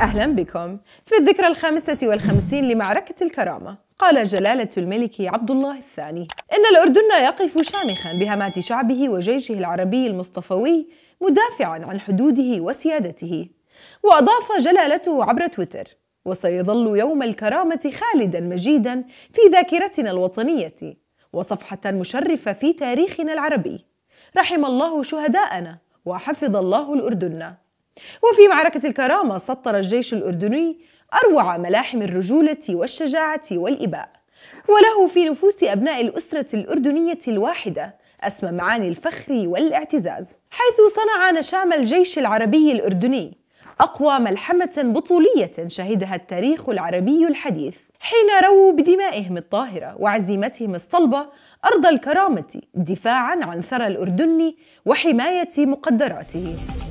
أهلا بكم في الذكرى الخامسة والخمسين لمعركة الكرامة قال جلالة الملك عبد الله الثاني إن الأردن يقف شامخا بهمات شعبه وجيشه العربي المصطفوي مدافعا عن حدوده وسيادته وأضاف جلالته عبر تويتر وسيظل يوم الكرامة خالدا مجيدا في ذاكرتنا الوطنية وصفحة مشرفة في تاريخنا العربي رحم الله شهداءنا وحفظ الله الأردن وفي معركة الكرامة سطر الجيش الأردني أروع ملاحم الرجولة والشجاعة والإباء وله في نفوس أبناء الأسرة الأردنية الواحدة أسمى معاني الفخر والاعتزاز حيث صنع نشام الجيش العربي الأردني أقوى ملحمة بطولية شهدها التاريخ العربي الحديث حين رووا بدمائهم الطاهرة وعزيمتهم الصلبة أرض الكرامة دفاعاً عن ثرى الأردن وحماية مقدراته